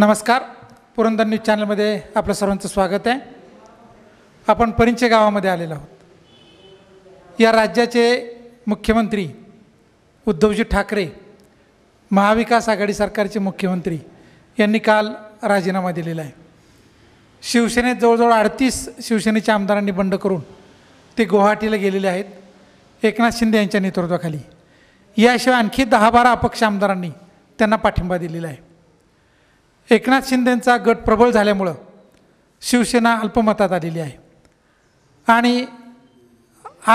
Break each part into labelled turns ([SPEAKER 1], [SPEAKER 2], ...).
[SPEAKER 1] नमस्कार पुरंदर न्यूज चॅनलमध्ये आपलं सर्वांचं स्वागत आहे आपण परिंचे गावामध्ये आलेलो आहोत या राज्याचे मुख्यमंत्री उद्धवजी ठाकरे महाविकास आघाडी सरकारचे मुख्यमंत्री यांनी काल राजीनामा दिलेला आहे शिवसेनेत जवळजवळ अडतीस शिवसेनेच्या आमदारांनी बंड करून ते गुवाहाटीला गेलेले आहेत एकनाथ शिंदे यांच्या नेतृत्वाखाली याशिवाय आणखी दहा बारा अपक्ष आमदारांनी त्यांना पाठिंबा दिलेला आहे एकनाथ शिंदेंचा गट प्रबळ झाल्यामुळं शिवसेना अल्पमतात आलेली आहे आणि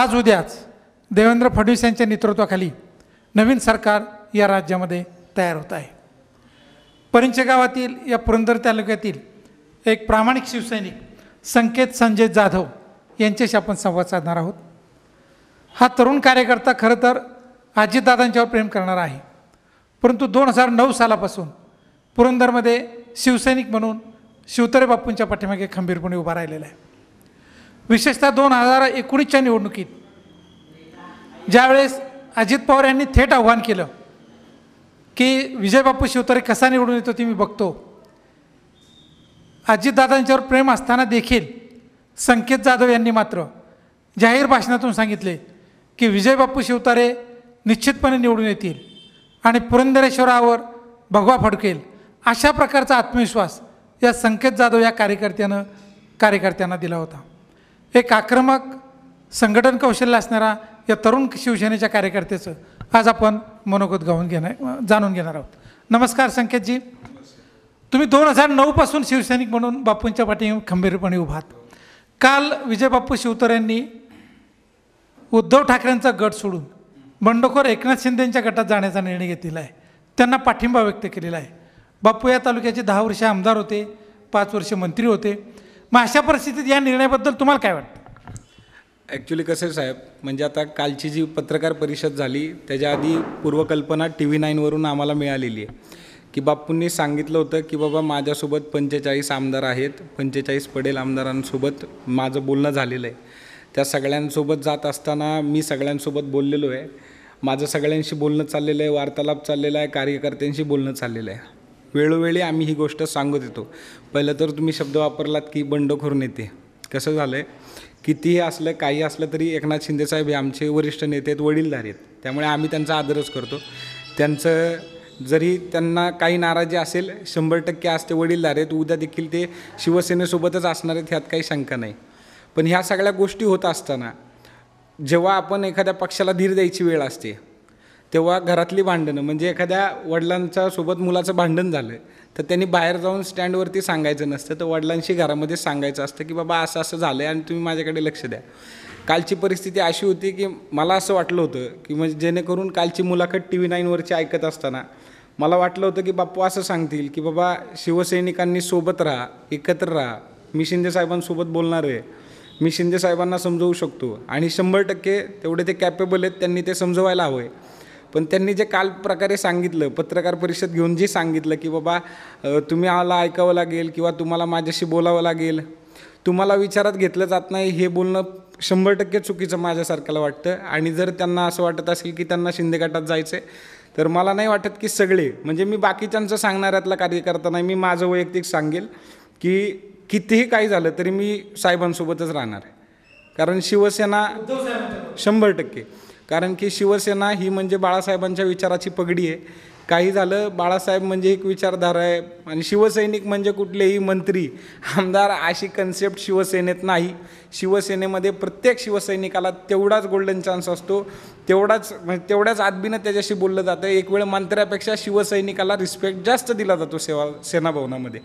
[SPEAKER 1] आज उद्याच देवेंद्र फडणवीस यांच्या नेतृत्वाखाली नवीन सरकार या राज्यामध्ये तयार होत आहे परिंचगावातील गावातील या पुरंदर तालुक्यातील एक प्रामाणिक शिवसैनिक संकेत संजय जाधव यांच्याशी आपण संवाद साधणार आहोत हा तरुण कार्यकर्ता खरं तर आजीदादांच्यावर प्रेम करणार आहे परंतु दोन हजार नऊ सालापासून पुरंदरमध्ये शिवसैनिक म्हणून शिवतरे बापूंच्या पाठीमागे खंबीरपणे उभा राहिलेला आहे विशेषतः दोन हजार एकोणीसच्या निवडणुकीत ज्यावेळेस अजित पवार यांनी थेट आव्हान केलं की विजयबापू शिवतरे कसा निवडून येतो ते मी बघतो अजितदादांच्यावर प्रेम असताना देखील संकेत जाधव यांनी मात्र जाहीर भाषणातून सांगितले की विजयबापू शिवतारे निश्चितपणे निवडून येतील आणि पुरंदरेश्वरावर भगवा फडकेल अशा प्रकारचा आत्मविश्वास या संकेत जाधव या कार्यकर्त्यानं कार्यकर्त्यांना दिला होता एक आक्रमक संघटन कौशल्य असणारा या तरुण शिवसेनेच्या कार्यकर्त्याचं आज आपण मनोगत गाऊन घेणार जाणून घेणार आहोत नमस्कार संकेतजी तुम्ही दोन हजार नऊपासून शिवसैनिक म्हणून बापूंच्या पाठी खंबीरपणे उभात काल विजयबापू शिवतर यांनी उद्धव ठाकरेंचा गट सोडून बंडखोर एकनाथ शिंदेंच्या गटात जाण्याचा निर्णय घेतलेला आहे त्यांना पाठिंबा व्यक्त केलेला आहे बाप्पू या तालुक्याचे दहा वर्षे आमदार होते पाच वर्ष मंत्री होते मग अशा परिस्थितीत या निर्णयाबद्दल तुम्हाला काय वाटतं
[SPEAKER 2] ॲक्च्युली कसं आहे साहेब म्हणजे आता कालची जी पत्रकार परिषद झाली त्याच्या आधी पूर्वकल्पना टी व्ही नाईनवरून आम्हाला मिळालेली आहे की बापूंनी सांगितलं होतं की बाबा माझ्यासोबत पंचेचाळीस आमदार आहेत पंचेचाळीस पडेल आमदारांसोबत माझं बोलणं झालेलं आहे त्या सगळ्यांसोबत जात असताना मी सगळ्यांसोबत बोललेलो आहे माझं सगळ्यांशी बोलणं चाललेलं आहे वार्तालाप चाललेला आहे कार्यकर्त्यांशी बोलणं चाललेलं आहे वेळोवेळी आम्ही ही गोष्ट सांगत येतो पहिलं तर तुम्ही शब्द वापरलात की बंडखोर नेते कसं झालं आहे कितीही असलं काही असलं तरी एकनाथ शिंदेसाहेब हे आमचे वरिष्ठ नेते आहेत वडीलधारे आहेत त्यामुळे आम्ही त्यांचा आदरच करतो त्यांचं जरी त्यांना काही नाराजी असेल शंभर टक्के असते ते आहेत उद्या देखील ते शिवसेनेसोबतच असणार आहेत ह्यात काही शंका नाही पण ह्या सगळ्या गोष्टी होत असताना जेव्हा आपण एखाद्या पक्षाला धीर द्यायची वेळ असते तेव्हा घरातली भांडणं म्हणजे एखाद्या वडिलांच्या सोबत मुलाचं भांडण झालं तर त्यांनी बाहेर जाऊन स्टँडवरती सांगायचं नसतं तर वडिलांशी घरामध्ये सांगायचं असतं की बाबा असं असं झालं आहे आणि तुम्ही माझ्याकडे लक्ष द्या कालची परिस्थिती अशी होती की मला असं वाटलं होतं की म्हणजे जेणेकरून कालची मुलाखत टी व्ही नाईनवरची ऐकत असताना मला वाटलं होतं की बाप्पा असं सांगतील की बाबा शिवसैनिकांनी सोबत राहा एकत्र राहा मी शिंदेसाहेबांसोबत बोलणार आहे मी शिंदेसाहेबांना समजवू शकतो आणि शंभर टक्के तेवढे ते कॅपेबल आहेत त्यांनी ते समजवायला हवं आहे पण त्यांनी जे काल प्रकारे सांगितलं पत्रकार परिषद घेऊन जे सांगितलं की बाबा तुम्ही आम्हाला ऐकावं लागेल किंवा तुम्हाला माझ्याशी बोलावं लागेल तुम्हाला विचारात घेतलं जात नाही हे बोलणं शंभर टक्के चुकीचं माझ्यासारख्याला वाटतं आणि जर त्यांना असं वाटत असेल की त्यांना शिंदे गटात जायचं आहे तर मला नाही वाटत की सगळे म्हणजे मी बाकीच्यांचं सांगणाऱ्यातला कार्यकर्ता नाही मी माझं वैयक्तिक सांगेल की कितीही काही झालं तरी मी साहेबांसोबतच राहणार आहे कारण शिवसेना शंभर टक्के कारण की शिवसेना ही म्हणजे बाळासाहेबांच्या विचाराची पगडी आहे काही झालं बाळासाहेब म्हणजे एक विचारधारा आहे आणि शिवसैनिक म्हणजे कुठलेही मंत्री आमदार अशी कन्सेप्ट शिवसेनेत नाही शिवसेनेमध्ये प्रत्येक शिवसैनिकाला तेवढाच गोल्डन चान्स असतो तेवढाच म्हणजे तेवढ्याच आदबीनं त्याच्याशी बोललं जातं एक वेळ मंत्र्यापेक्षा शिवसैनिकाला रिस्पेक्ट जास्त दिला जातो सेवा सेनाभवनामध्ये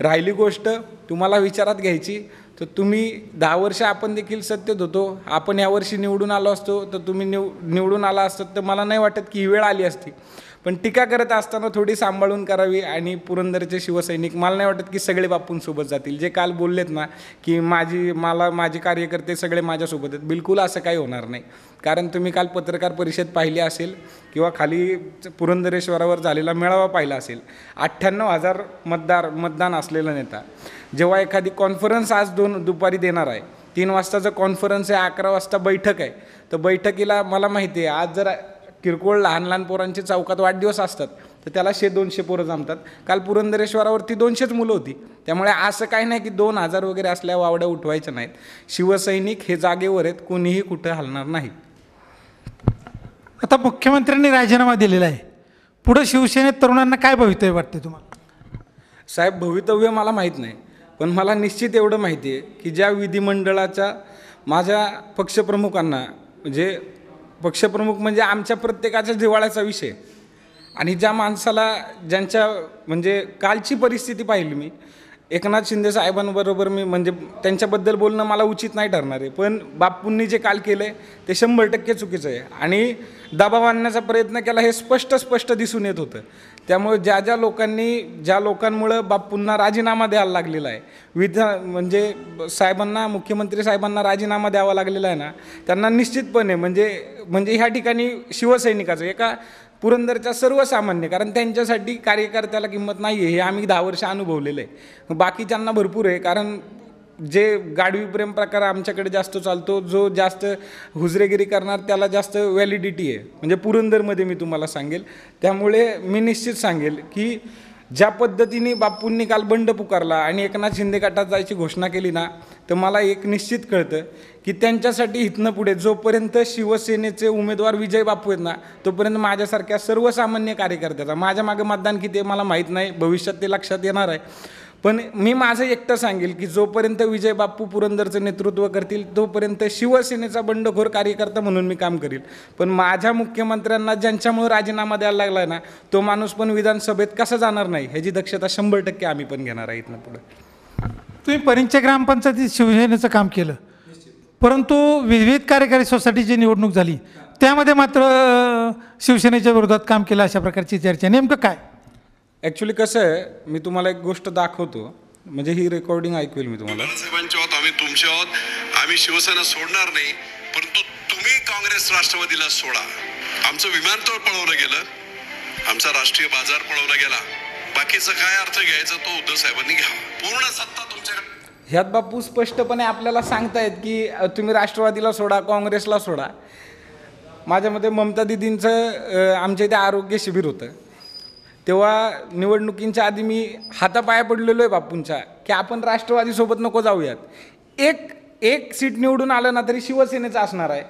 [SPEAKER 2] राहिली गोष्ट तुम्हाला विचारात घ्यायची तर तुम्ही दहा वर्ष आपण देखील सत्तेत होतो आपण यावर्षी निवडून आलो असतो तर तुम्ही निव निवडून आला असतात तर मला नाही वाटत की ही वेळ आली असती पण टीका करत असताना थोडी सांभाळून करावी आणि पुरंदरचे शिवसैनिक मला नाही वाटत की सगळे बापूंसोबत जातील जे काल बोललेत ना की माझी मला माझे कार्यकर्ते सगळे माझ्यासोबत आहेत बिलकुल असं काही होणार नाही कारण तुम्ही काल पत्रकार परिषद पाहिली असेल किंवा खाली पुरंदरेश्वरावर झालेला मेळावा पाहिला असेल अठ्ठ्याण्णव हजार मतदार मतदान असलेला नेता जेव्हा एखादी कॉन्फरन्स आज दोन दुपारी देणार आहे तीन वाजताचं कॉन्फरन्स आहे अकरा वाजता बैठक आहे तर बैठकीला मला माहिती आहे आज जर किरकोळ लहान लहान पोरांचे चौकात वाढदिवस असतात तर त्याला शे दोनशे पोरं जमतात काल पुरंदरेश्वरावरती दोनशेच मुलं होती त्यामुळे असं काही नाही की दोन हजार वगैरे असल्या वावड्या उठवायच्या नाहीत शिवसैनिक हे जागेवर आहेत कोणीही कुठं हलणार नाही
[SPEAKER 1] आता मुख्यमंत्र्यांनी राजीनामा दिलेला आहे पुढं शिवसेनेत तरुणांना काय भवितव्य वाटते तुम्हाला
[SPEAKER 2] साहेब भवितव्य मला माहीत नाही पण मला निश्चित एवढं माहिती आहे की ज्या विधिमंडळाच्या माझ्या पक्षप्रमुखांना म्हणजे पक्षप्रमुख म्हणजे आमच्या प्रत्येकाच्या जिव्हाळ्याचा विषय आणि ज्या माणसाला ज्यांच्या म्हणजे कालची परिस्थिती पाहिली मी एकनाथ शिंदे साहेबांबरोबर मी म्हणजे त्यांच्याबद्दल बोलणं मला उचित नाही ठरणार आहे पण बापूंनी जे काल केलं आहे ते शंभर टक्के चुकीचं आहे आणि दबाव आणण्याचा प्रयत्न केला हे स्पष्ट स्पष्ट दिसून येत होतं त्यामुळे ज्या ज्या लोकांनी ज्या लोकांमुळं बापूंना राजीनामा द्यायला लागलेला आहे विधा म्हणजे साहेबांना मुख्यमंत्री साहेबांना राजीनामा द्यावा लागलेला आहे ना त्यांना निश्चितपणे म्हणजे म्हणजे ह्या ठिकाणी शिवसैनिकाचं एका पुरंदरच्या सर्वसामान्य कारण त्यांच्यासाठी कार्यकर्त्याला किंमत नाही आहे हे आम्ही दहा वर्ष अनुभवलेलं आहे बाकीच्यांना भरपूर आहे कारण जे गाडवी प्रेम प्रकार आमच्याकडे जास्त चालतो जो जास्त हुजरेगिरी करणार त्याला जास्त व्हॅलिडिटी आहे म्हणजे पुरंदरमध्ये मी तुम्हाला सांगेल त्यामुळे मी निश्चित सांगेल की ज्या पद्धतीने बापूंनी काल बंड पुकारला आणि एकनाथ शिंदे गटात जायची घोषणा केली ना तर मला एक निश्चित कळतं की त्यांच्यासाठी इथनं पुढे जोपर्यंत शिवसेनेचे उमेदवार विजय बापू आहेत ना तोपर्यंत माझ्यासारख्या सर्वसामान्य कार्यकर्त्याचा माझ्या मागे मतदान किती मला माहीत नाही भविष्यात ते लक्षात येणार आहे पण मी माझं एकटं सांगेल की जोपर्यंत विजय बाप्पू पुरंदरचं नेतृत्व करतील तोपर्यंत शिवसेनेचा बंडखोर कार्यकर्ता म्हणून मी काम करील पण माझ्या मुख्यमंत्र्यांना ज्यांच्यामुळे राजीनामा द्यायला लागला ना तो माणूस पण विधानसभेत कसा जाणार नाही ह्याची दक्षता शंभर टक्के आम्ही पण घेणार आहेत ना पुढे
[SPEAKER 1] तुम्ही परिंचे ग्रामपंचायतीत शिवसेनेचं काम केलं परंतु विविध कार्यकारी सोसायटीची निवडणूक झाली त्यामध्ये मात्र शिवसेनेच्या विरोधात काम केलं अशा प्रकारची चर्चा नेमकं काय
[SPEAKER 2] ॲक्च्युली कसं आहे मी तुम्हाला एक गोष्ट दाखवतो म्हणजे ही रेकॉर्डिंग ऐकवेल मी तुम्हाला
[SPEAKER 1] साहेबांच्या आहोत आम्ही तुमचे आहोत आम्ही शिवसेना सोडणार नाही परंतु तुम्ही काँग्रेस राष्ट्रवादीला सोडा आमचं विमानतळ पळवलं गेलं आमचा राष्ट्रीय बाजार पळवला गेला बाकीचा काय अर्थ घ्यायचा तो उद्धव साहेबांनी घ्या
[SPEAKER 2] पूर्ण सत्ता तुमच्याकडे ह्यात बापू स्पष्टपणे आपल्याला सांगतायत की तुम्ही राष्ट्रवादीला सोडा काँग्रेसला सोडा माझ्यामध्ये ममता दिदींचं आमच्या इथे आरोग्य शिबिर होतं तेव्हा निवडणुकींच्या आधी मी हातापाया पडलेलो आहे बापूंचा की आपण राष्ट्रवादीसोबत नको जाऊयात एक एक सीट निवडून आलं ना तरी शिवसेनेचं असणार आहे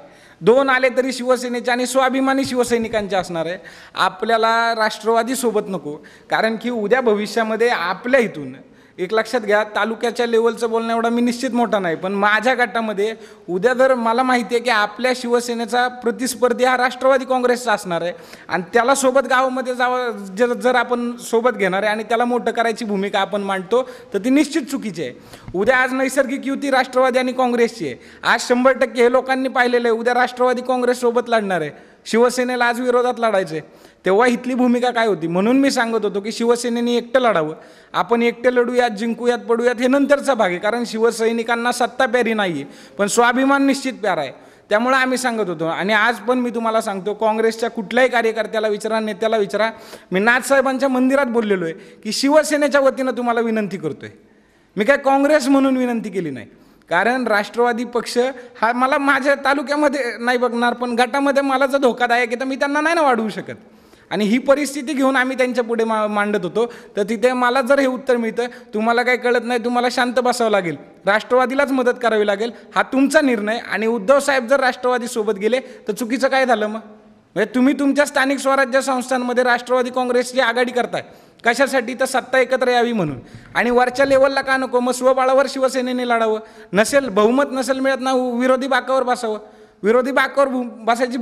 [SPEAKER 2] दोन आले तरी शिवसेनेचे आणि स्वाभिमानी शिवसैनिकांचे असणार आहे आपल्याला राष्ट्रवादीसोबत नको कारण की उद्या भविष्यामध्ये आपल्या इथून एक लक्षात घ्या तालुक्याच्या लेवलचं बोलणं एवढा मी निश्चित मोठा नाही पण माझ्या गटामध्ये उद्या जर मला माहिती आहे की आपल्या शिवसेनेचा प्रतिस्पर्धी हा राष्ट्रवादी काँग्रेसचा असणार आहे आणि त्याला सोबत गावामध्ये जावं जर जर आपण सोबत घेणार आहे आणि त्याला मोठं करायची भूमिका आपण मांडतो तर ती निश्चित चुकीची आहे उद्या आज नैसर्गिक युती राष्ट्रवादी आणि काँग्रेसची आहे आज शंभर टक्के हे लोकांनी पाहिलेलं आहे उद्या राष्ट्रवादी काँग्रेससोबत लढणार आहे शिवसेनेला आज विरोधात आहे तेव्हा इथली भूमिका काय होती म्हणून मी सांगत होतो की शिवसेनेने एकटं लढावं आपण एकटे लढूयात जिंकूयात पडूयात हे नंतरचा भाग आहे कारण शिवसैनिकांना सत्ता प्यारी नाही आहे पण स्वाभिमान निश्चित प्यारा आहे त्यामुळे आम्ही सांगत होतो आणि आज पण मी तुम्हाला सांगतो काँग्रेसच्या कुठल्याही कार्यकर्त्याला विचारा नेत्याला विचारा मी नाथसाहेबांच्या मंदिरात बोललेलो आहे की शिवसेनेच्या वतीनं तुम्हाला विनंती करतो आहे मी काय काँग्रेस म्हणून विनंती केली नाही कारण राष्ट्रवादी पक्ष हा मला माझ्या तालुक्यामध्ये नाही बघणार पण गटामध्ये मला जर धोकादायक आहे तर मी त्यांना नाही ना वाढवू शकत आणि ही परिस्थिती घेऊन आम्ही त्यांच्या पुढे मा मांडत होतो तर तिथे मला जर हे उत्तर मिळतं तुम्हाला काही कळत नाही तुम्हाला शांत बसावं लागेल राष्ट्रवादीलाच मदत करावी लागेल हा तुमचा निर्णय आणि उद्धव साहेब जर राष्ट्रवादीसोबत गेले तर चुकीचं काय झालं मग म्हणजे तुम्ही तुमच्या स्थानिक स्वराज्य संस्थांमध्ये राष्ट्रवादी काँग्रेसची आघाडी करताय कशासाठी तर सत्ता एकत्र यावी म्हणून आणि वरच्या लेवलला का नको मग स्वबाळावर शिवसेनेने लढावं नसेल बहुमत नसेल मिळत ना विरोधी बाकावर बसावं विरोधी बाकावर बसायची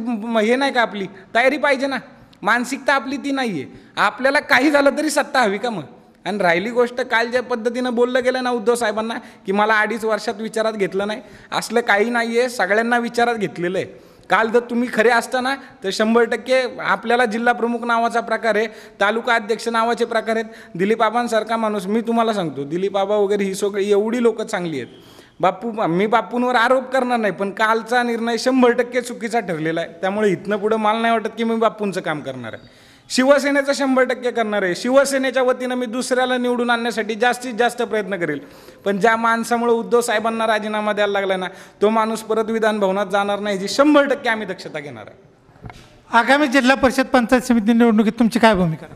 [SPEAKER 2] हे नाही का आपली तयारी पाहिजे ना मानसिकता आपली ती नाही आहे आपल्याला काही झालं तरी सत्ता हवी का मग आणि राहिली गोष्ट काल ज्या पद्धतीनं बोललं गेलं ना उद्धव साहेबांना की मला अडीच वर्षात विचारात घेतलं नाही असलं काही नाही आहे सगळ्यांना विचारात घेतलेलं आहे काल जर तुम्ही खरे असताना तर शंभर टक्के आपल्याला जिल्हा प्रमुख नावाचा प्रकार आहे तालुका अध्यक्ष नावाचे प्रकार आहेत दिलीपबाबांसारखा माणूस मी तुम्हाला सांगतो दिलीपबाबा वगैरे ही सगळी एवढी लोक चांगली आहेत बापू मी बाप्पूंवर आरोप करणार नाही पण कालचा निर्णय शंभर टक्के चुकीचा ठरलेला आहे त्यामुळे इथनं पुढं मला नाही वाटत की मी बाप्पूंचं काम करणार आहे शिवसेनेचं शंभर टक्के करणार आहे शिवसेनेच्या वतीनं मी दुसऱ्याला निवडून आणण्यासाठी जास्तीत जास्त प्रयत्न करेल पण ज्या माणसामुळे उद्धव साहेबांना राजीनामा द्यायला लागला ना तो माणूस परत विधानभवनात जाणार नाही जी शंभर टक्के आम्ही दक्षता घेणार आहे
[SPEAKER 1] आगामी जिल्हा परिषद पंचायत समिती निवडणुकीत तुमची काय भूमिका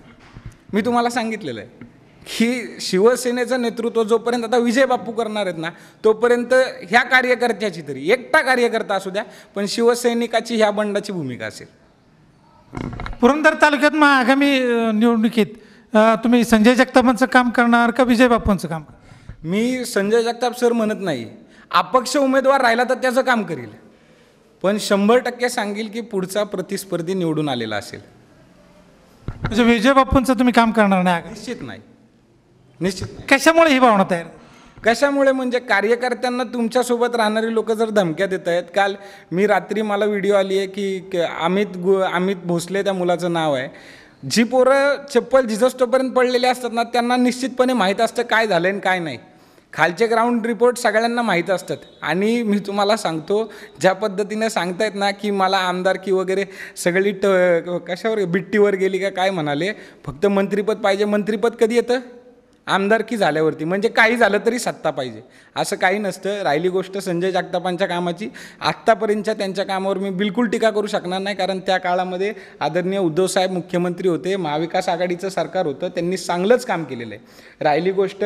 [SPEAKER 2] मी तुम्हाला सांगितलेलं आहे की शिवसेनेचं नेतृत्व जोपर्यंत आता विजय बापू करणार आहेत ना तोपर्यंत ह्या कार्यकर्त्याची तरी एकटा कार्यकर्ता असू द्या पण शिवसैनिकाची ह्या बंडाची भूमिका असेल
[SPEAKER 1] पुरंदर तालुक्यात मग आगामी निवडणुकीत तुम्ही संजय जगतापांचं काम करणार का विजय बाप्पांचं काम मी संजय जगताप सर म्हणत नाही अपक्ष उमेदवार
[SPEAKER 2] राहिला तर त्याचं काम करील पण शंभर टक्के सांगेल की पुढचा प्रतिस्पर्धी निवडून आलेला असेल म्हणजे विजय बाप्पांचं तुम्ही काम करणार नाही निश्चित नाही निश्चित कशामुळे ही भावना तयार कशामुळे म्हणजे कार्यकर्त्यांना तुमच्यासोबत राहणारी लोकं जर धमक्या देत आहेत काल मी रात्री मला व्हिडिओ आली आहे की अमित गु अमित भोसले त्या मुलाचं नाव आहे जी पोरं चप्पल झिजस्टोपर्यंत पडलेली असतात ना त्यांना निश्चितपणे माहीत असतं काय झालं आणि काय नाही खालचे ग्राउंड रिपोर्ट सगळ्यांना माहीत असतात आणि मी तुम्हाला सांगतो ज्या पद्धतीने सांगतायत ना की मला आमदारकी वगैरे सगळी ट कशावर बिट्टीवर गेली का काय म्हणाले फक्त मंत्रिपद पाहिजे मंत्रिपद कधी येतं आमदारकी झाल्यावरती म्हणजे काही झालं तरी सत्ता पाहिजे असं काही नसतं राहिली गोष्ट संजय जागतापांच्या कामाची आत्तापर्यंतच्या त्यांच्या कामावर मी बिलकुल टीका करू शकणार नाही कारण त्या काळामध्ये आदरणीय उद्धवसाहेब मुख्यमंत्री होते महाविकास आघाडीचं सरकार होतं त्यांनी चांगलंच काम केलेलं आहे राहिली गोष्ट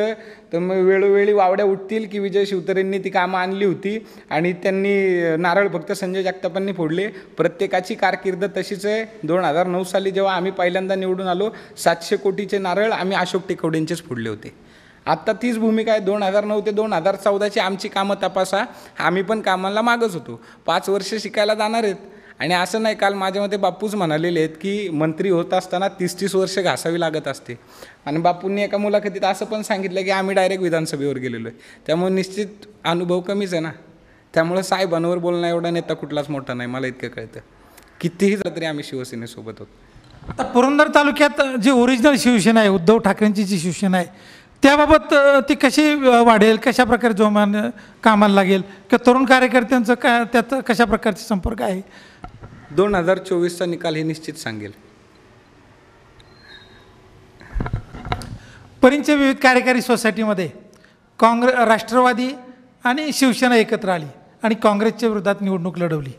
[SPEAKER 2] तर मग वेळोवेळी वावड्या उठतील की विजय शिवतरेंनी ती कामं आणली होती आणि त्यांनी नारळ फक्त संजय जागतापांनी फोडले प्रत्येकाची कारकिर्द तशीच आहे दोन हजार नऊ साली जेव्हा आम्ही पहिल्यांदा निवडून आलो सातशे कोटीचे नारळ आम्ही अशोक टेकवडेंचेच फोडले होते आत्ता तीच भूमिका आहे दोन हजार नऊ ते दोन हजार चौदाची आमची कामं तपासा आम्ही पण कामाला मागच होतो पाच वर्ष शिकायला जाणार आहेत आणि असं नाही काल माझ्यामध्ये बापूच म्हणालेले आहेत की मंत्री होत असताना तीस तीस वर्ष घासावी लागत असते आणि बापूंनी एका मुलाखतीत असं पण सांगितलं की आम्ही डायरेक्ट विधानसभेवर गेलेलो आहे त्यामुळे निश्चित अनुभव कमीच आहे ना त्यामुळं साहेबांवर बोलणं एवढा नेता कुठलाच मोठा नाही मला इतकं कळतं कितीही झालं तरी आम्ही शिवसेनेसोबत होतो
[SPEAKER 1] आता पुरंदर तालुक्यात जी ओरिजिनल शिवसेना आहे उद्धव ठाकरेंची जी शिवसेना आहे त्याबाबत ती कशी वाढेल कशा प्रकारे जोमान कामाला लागेल किंवा तरुण कार्यकर्त्यांचं का त्यात कशा प्रकारचे संपर्क आहे दोन हजार चोवीसचा निकाल हे निश्चित सांगेल परिंचे विविध कार्यकारी सोसायटीमध्ये काँग्रे राष्ट्रवादी आणि शिवसेना एकत्र आली आणि काँग्रेसच्या विरोधात निवडणूक लढवली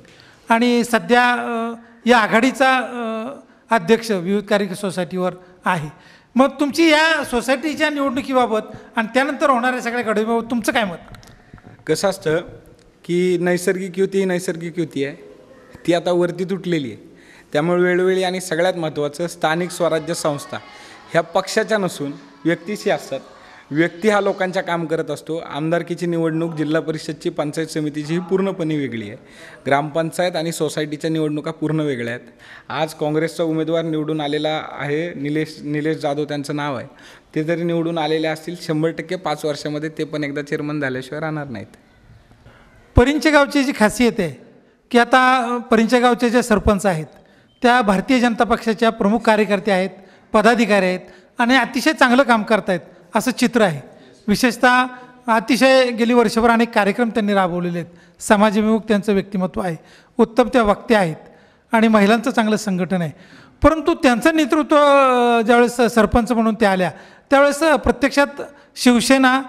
[SPEAKER 1] आणि सध्या या आघाडीचा अध्यक्ष विविध कार्य सोसायटीवर आहे मग तुमची या सोसायटीच्या निवडणुकीबाबत आणि त्यानंतर होणाऱ्या सगळ्या घडवणीबाबत तुमचं काय मत कसं असतं की
[SPEAKER 2] नैसर्गिक युती ही नैसर्गिक युती आहे ती आता वरती तुटलेली आहे त्यामुळे वेळोवेळी आणि सगळ्यात महत्त्वाचं स्थानिक स्वराज्य संस्था ह्या पक्षाच्या नसून व्यक्तीशी असतात व्यक्ती हा लोकांच्या काम करत असतो आमदारकीची निवडणूक जिल्हा परिषदची पंचायत समितीची ही पूर्णपणे वेगळी आहे ग्रामपंचायत आणि सोसायटीच्या निवडणुका पूर्ण वेगळ्या आहेत आज काँग्रेसचा उमेदवार निवडून आलेला आहे निलेश निलेश जाधव त्यांचं नाव आहे ते जरी निवडून आलेले असतील शंभर टक्के पाच वर्षामध्ये ते पण एकदा चेअरमन झाल्याशिवाय राहणार नाहीत
[SPEAKER 1] परिंचे गावची जी खासियत आहे की आता परिंचे गावचे जे सरपंच आहेत त्या भारतीय जनता पक्षाच्या प्रमुख कार्यकर्ते आहेत पदाधिकारी आहेत आणि अतिशय चांगलं काम आहेत असं चित्र आहे विशेषतः अतिशय गेली वर्षभर अनेक कार्यक्रम त्यांनी राबवलेले आहेत समाजविमुख त्यांचं व्यक्तिमत्व आहे उत्तम त्या वक्त्या आहेत आणि महिलांचं चांगलं संघटन आहे परंतु त्यांचं नेतृत्व ज्यावेळेस सरपंच म्हणून त्या आल्या त्यावेळेस प्रत्यक्षात शिवसेना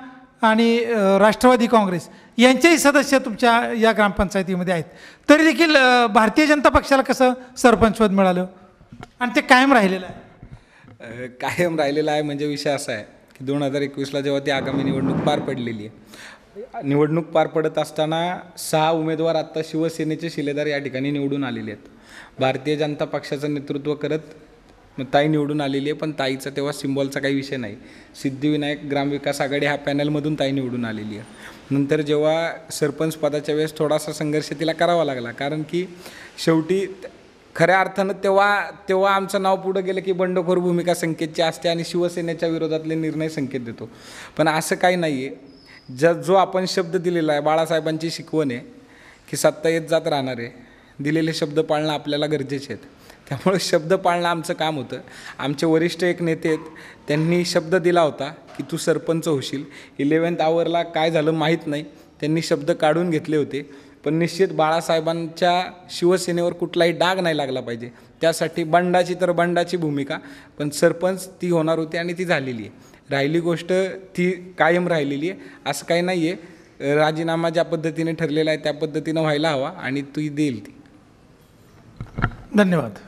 [SPEAKER 1] आणि राष्ट्रवादी काँग्रेस यांचेही सदस्य तुमच्या या ग्रामपंचायतीमध्ये आहेत तरी देखील भारतीय जनता पक्षाला कसं सरपंचपद मिळालं आणि ते कायम राहिलेलं
[SPEAKER 2] आहे कायम राहिलेलं आहे म्हणजे विषय असा आहे की दोन हजार एकवीसला जेव्हा ती आगामी निवडणूक पार पडलेली आहे निवडणूक पार पडत असताना सहा उमेदवार आत्ता शिवसेनेचे शिलेदार या ठिकाणी निवडून आलेले आहेत भारतीय जनता पक्षाचं नेतृत्व करत ताई निवडून आलेली आहे पण ताईचा तेव्हा सिम्बॉलचा काही विषय नाही सिद्धिविनायक ग्रामविकास आघाडी ह्या पॅनलमधून ताई निवडून आलेली आहे नंतर जेव्हा सरपंच पदाच्या वेळेस थोडासा संघर्ष तिला करावा लागला कारण की शेवटी खऱ्या अर्थानं तेव्हा तेव्हा आमचं नाव पुढं गेलं की बंडखोर भूमिका संकेतची असते आणि शिवसेनेच्या विरोधातले निर्णय संकेत देतो पण असं काही नाही आहे ज जो आपण शब्द दिलेला आहे बाळासाहेबांची शिकवण आहे की सत्ता येत जात राहणार आहे दिलेले शब्द पाळणं आपल्याला गरजेचे आहेत त्यामुळे शब्द पाळणं आमचं काम होतं आमचे वरिष्ठ एक नेते आहेत त्यांनी शब्द दिला होता की तू सरपंच होशील इलेवन्थ आवरला काय झालं माहीत नाही त्यांनी शब्द काढून घेतले होते पण निश्चित बाळासाहेबांच्या शिवसेनेवर कुठलाही डाग नाही लागला पाहिजे त्यासाठी बंडाची तर बंडाची भूमिका पण सरपंच ती होणार होती आणि ती झालेली आहे राहिली गोष्ट ती कायम राहिलेली आहे असं काही नाही आहे राजीनामा ज्या पद्धतीने ठरलेला आहे त्या
[SPEAKER 1] पद्धतीनं व्हायला हवा आणि ती देईल ती धन्यवाद